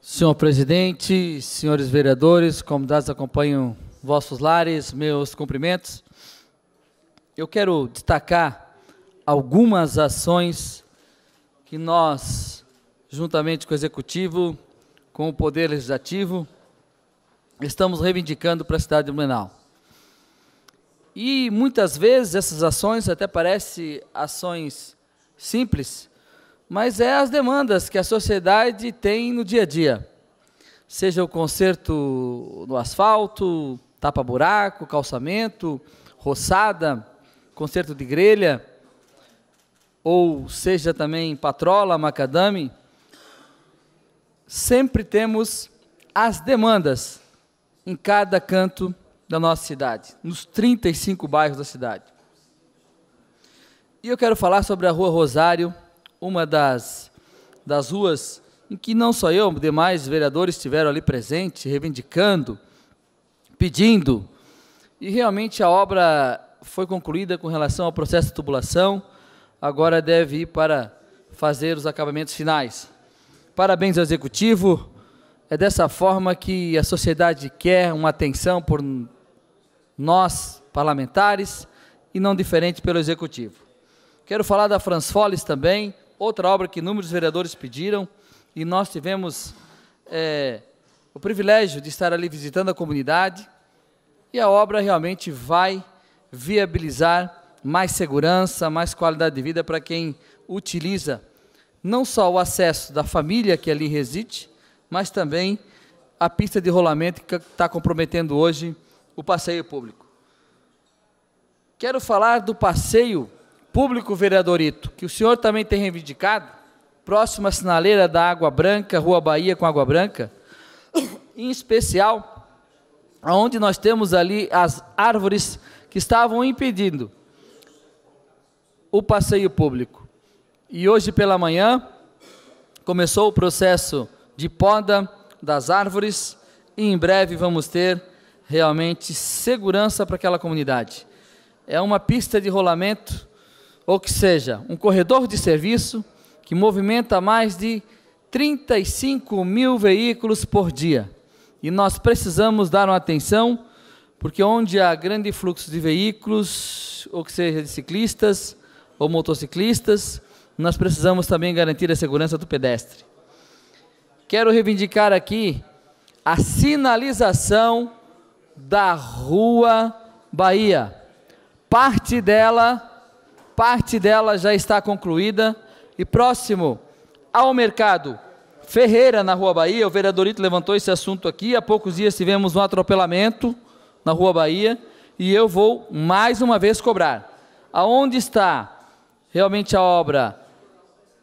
Senhor presidente, senhores vereadores, convidados acompanham vossos lares, meus cumprimentos. Eu quero destacar algumas ações que nós, juntamente com o Executivo, com o Poder Legislativo, estamos reivindicando para a cidade de Blumenau. E muitas vezes essas ações até parecem ações simples, mas é as demandas que a sociedade tem no dia a dia. Seja o conserto no asfalto, tapa-buraco, calçamento, roçada, conserto de grelha, ou seja também patrola, macadame, sempre temos as demandas em cada canto da nossa cidade, nos 35 bairros da cidade. E eu quero falar sobre a Rua Rosário, uma das, das ruas em que não só eu, demais vereadores estiveram ali presentes, reivindicando, pedindo. E realmente a obra foi concluída com relação ao processo de tubulação, agora deve ir para fazer os acabamentos finais. Parabéns ao executivo. É dessa forma que a sociedade quer uma atenção por nós, parlamentares, e não diferente pelo executivo. Quero falar da Franz Foles também, outra obra que inúmeros vereadores pediram, e nós tivemos é, o privilégio de estar ali visitando a comunidade, e a obra realmente vai viabilizar mais segurança, mais qualidade de vida para quem utiliza não só o acesso da família que ali reside, mas também a pista de rolamento que está comprometendo hoje o passeio público. Quero falar do passeio público vereadorito, que o senhor também tem reivindicado, próxima sinaleira da Água Branca, Rua Bahia com Água Branca, em especial, onde nós temos ali as árvores que estavam impedindo o passeio público. E hoje pela manhã começou o processo de poda das árvores e em breve vamos ter realmente segurança para aquela comunidade. É uma pista de rolamento ou que seja, um corredor de serviço que movimenta mais de 35 mil veículos por dia. E nós precisamos dar uma atenção, porque onde há grande fluxo de veículos, ou que seja de ciclistas ou motociclistas, nós precisamos também garantir a segurança do pedestre. Quero reivindicar aqui a sinalização da Rua Bahia. Parte dela parte dela já está concluída. E próximo ao mercado Ferreira, na Rua Bahia, o vereador Ito levantou esse assunto aqui. Há poucos dias tivemos um atropelamento na Rua Bahia e eu vou mais uma vez cobrar. Aonde está realmente a obra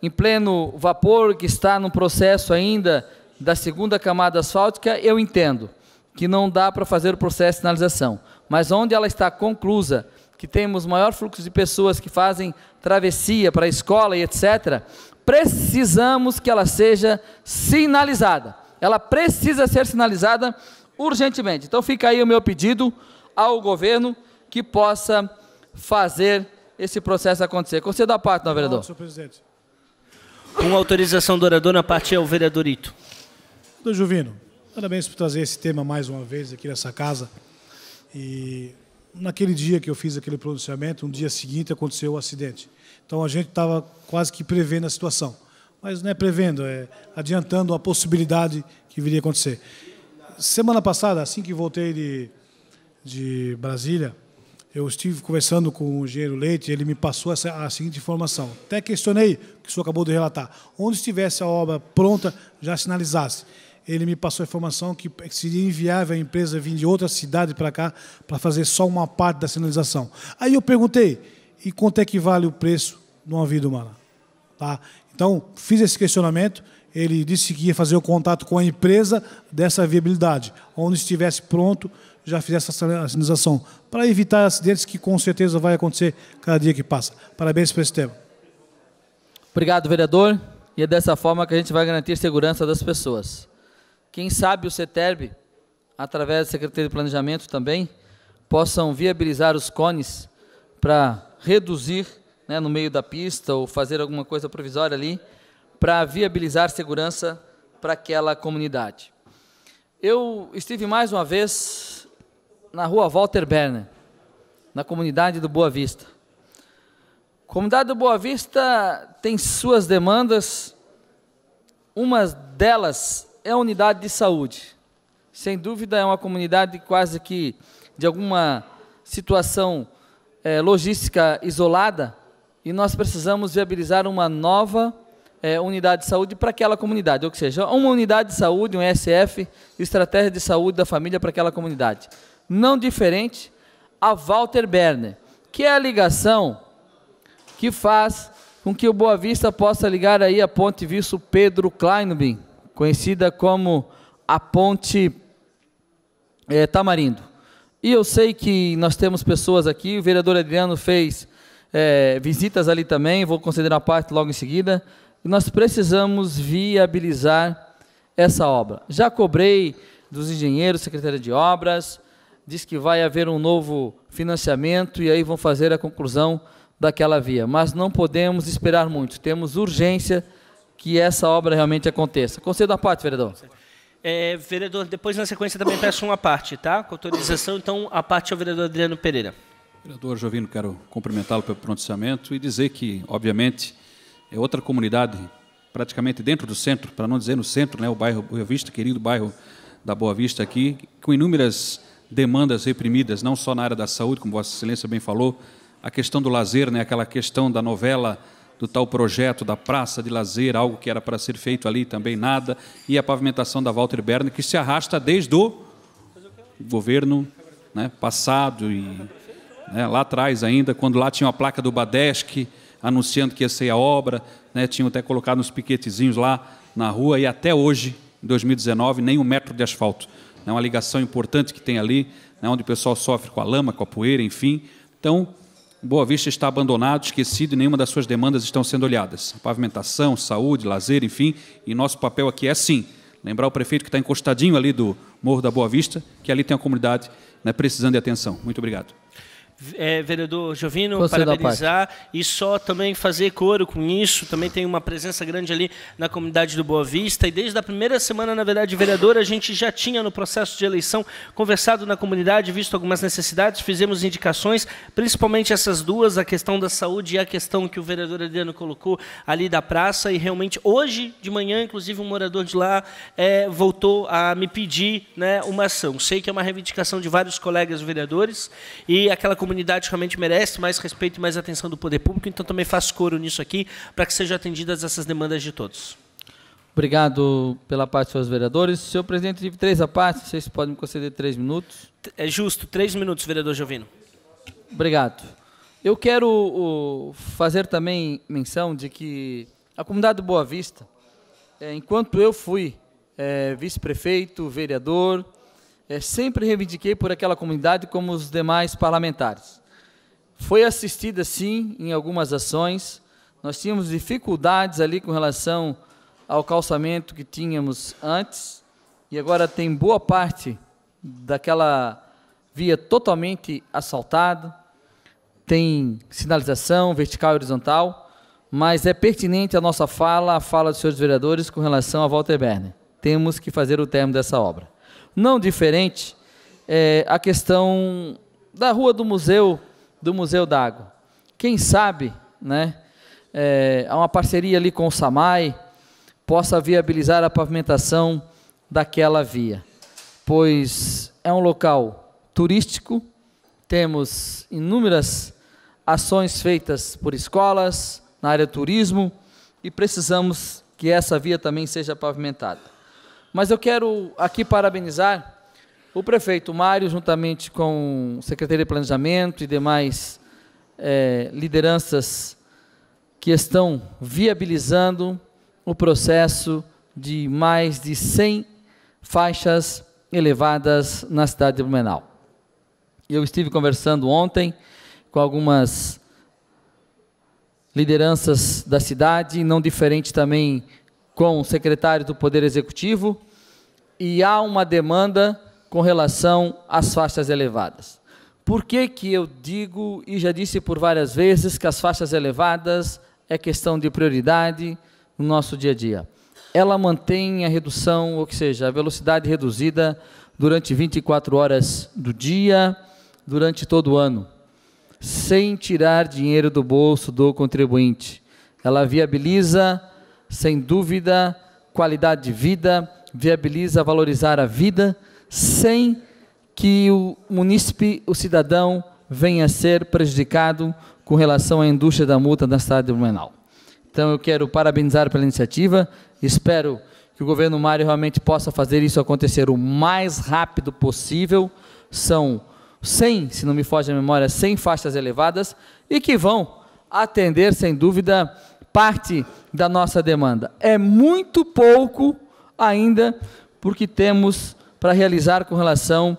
em pleno vapor, que está no processo ainda da segunda camada asfáltica, eu entendo que não dá para fazer o processo de sinalização. Mas onde ela está conclusa, que temos maior fluxo de pessoas que fazem travessia para a escola e etc., precisamos que ela seja sinalizada. Ela precisa ser sinalizada urgentemente. Então fica aí o meu pedido ao governo que possa fazer esse processo acontecer. Conceda a parte, não, vereador. senhor presidente. Com autorização do orador, na parte é o vereador Ito. Doutor Juvino, parabéns por trazer esse tema mais uma vez aqui nessa casa. E naquele dia que eu fiz aquele pronunciamento, no dia seguinte aconteceu o acidente. Então a gente estava quase que prevendo a situação. Mas não é prevendo, é adiantando a possibilidade que viria a acontecer. Semana passada, assim que voltei de, de Brasília, eu estive conversando com o engenheiro Leite, ele me passou essa, a seguinte informação. Até questionei o que o senhor acabou de relatar. Onde estivesse a obra pronta, já sinalizasse ele me passou a informação que seria inviável a empresa vir de outra cidade para cá para fazer só uma parte da sinalização. Aí eu perguntei, e quanto é que vale o preço de uma vida humana? Tá? Então, fiz esse questionamento, ele disse que ia fazer o contato com a empresa dessa viabilidade, onde estivesse pronto, já fizesse a sinalização, para evitar acidentes que com certeza vai acontecer cada dia que passa. Parabéns por esse tema. Obrigado, vereador. E é dessa forma que a gente vai garantir segurança das pessoas. Quem sabe o CETERB, através da Secretaria de Planejamento também, possam viabilizar os cones para reduzir né, no meio da pista ou fazer alguma coisa provisória ali para viabilizar segurança para aquela comunidade. Eu estive mais uma vez na rua Walter Berner, na comunidade do Boa Vista. A comunidade do Boa Vista tem suas demandas, uma delas é a unidade de saúde. Sem dúvida, é uma comunidade quase que de alguma situação é, logística isolada e nós precisamos viabilizar uma nova é, unidade de saúde para aquela comunidade, ou seja, uma unidade de saúde, um ESF, estratégia de saúde da família para aquela comunidade. Não diferente a Walter Berner, que é a ligação que faz com que o Boa Vista possa ligar aí a ponte Visto Pedro Kleinbin, conhecida como a Ponte é, Tamarindo. E eu sei que nós temos pessoas aqui, o vereador Adriano fez é, visitas ali também, vou conceder a parte logo em seguida. E nós precisamos viabilizar essa obra. Já cobrei dos engenheiros, secretária de obras, diz que vai haver um novo financiamento e aí vão fazer a conclusão daquela via. Mas não podemos esperar muito, temos urgência que essa obra realmente aconteça. Conselho a parte, vereador. É, vereador, depois na sequência também peço uma parte, tá? Com autorização, então a parte é o vereador Adriano Pereira. Vereador Jovino, quero cumprimentá-lo pelo pronunciamento e dizer que, obviamente, é outra comunidade praticamente dentro do centro, para não dizer no centro, né, o bairro Boa Vista, querido bairro da Boa Vista aqui, com inúmeras demandas reprimidas, não só na área da saúde, como Vossa Excelência bem falou, a questão do lazer, né, aquela questão da novela do tal projeto da praça de lazer, algo que era para ser feito ali também nada, e a pavimentação da Walter Berner que se arrasta desde o governo né, passado e né, lá atrás ainda, quando lá tinha uma placa do Badesc anunciando que ia ser a obra, né, tinham até colocado uns piquetezinhos lá na rua, e até hoje, em 2019, nem um metro de asfalto. É uma ligação importante que tem ali, né, onde o pessoal sofre com a lama, com a poeira, enfim. Então, Boa Vista está abandonado, esquecido e nenhuma das suas demandas estão sendo olhadas. Pavimentação, saúde, lazer, enfim. E nosso papel aqui é sim lembrar o prefeito que está encostadinho ali do Morro da Boa Vista, que ali tem a comunidade né, precisando de atenção. Muito obrigado é, vereador Jovino, parabenizar e só também fazer coro com isso. Também tem uma presença grande ali na comunidade do Boa Vista. E desde a primeira semana, na verdade, vereador, a gente já tinha no processo de eleição conversado na comunidade, visto algumas necessidades, fizemos indicações, principalmente essas duas, a questão da saúde e a questão que o vereador Adriano colocou ali da praça. E realmente, hoje de manhã, inclusive, um morador de lá é, voltou a me pedir né, uma ação. Sei que é uma reivindicação de vários colegas vereadores e aquela comunidade comunidade realmente merece mais respeito e mais atenção do poder público, então também faço coro nisso aqui para que sejam atendidas essas demandas de todos. Obrigado pela parte, dos vereadores. Senhor presidente, tive três a parte, vocês podem me conceder três minutos. É justo, três minutos, vereador Jovino. Obrigado. Eu quero fazer também menção de que a comunidade Boa Vista, é, enquanto eu fui é, vice-prefeito, vereador, é, sempre reivindiquei por aquela comunidade como os demais parlamentares. Foi assistida, sim, em algumas ações. Nós tínhamos dificuldades ali com relação ao calçamento que tínhamos antes, e agora tem boa parte daquela via totalmente asfaltada, tem sinalização vertical e horizontal, mas é pertinente a nossa fala, a fala dos senhores vereadores com relação à Walter Berner. Temos que fazer o termo dessa obra não diferente, é, a questão da rua do museu, do Museu d'Água. Quem sabe, né, é, uma parceria ali com o SAMAI possa viabilizar a pavimentação daquela via, pois é um local turístico, temos inúmeras ações feitas por escolas, na área do turismo, e precisamos que essa via também seja pavimentada. Mas eu quero aqui parabenizar o prefeito Mário, juntamente com o secretário de Planejamento e demais é, lideranças que estão viabilizando o processo de mais de 100 faixas elevadas na cidade de Blumenau. Eu estive conversando ontem com algumas lideranças da cidade, não diferente também com o secretário do Poder Executivo e há uma demanda com relação às faixas elevadas. Por que, que eu digo e já disse por várias vezes que as faixas elevadas é questão de prioridade no nosso dia a dia? Ela mantém a redução, ou seja, a velocidade reduzida durante 24 horas do dia, durante todo o ano, sem tirar dinheiro do bolso do contribuinte. Ela viabiliza sem dúvida, qualidade de vida, viabiliza valorizar a vida, sem que o munícipe, o cidadão, venha a ser prejudicado com relação à indústria da multa da cidade de Blumenau. Então eu quero parabenizar pela iniciativa, espero que o governo Mário realmente possa fazer isso acontecer o mais rápido possível. São 100, se não me foge a memória, 100 faixas elevadas e que vão atender, sem dúvida, parte da nossa demanda. É muito pouco ainda porque temos para realizar com relação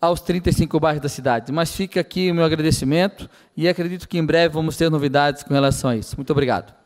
aos 35 bairros da cidade. Mas fica aqui o meu agradecimento e acredito que em breve vamos ter novidades com relação a isso. Muito obrigado.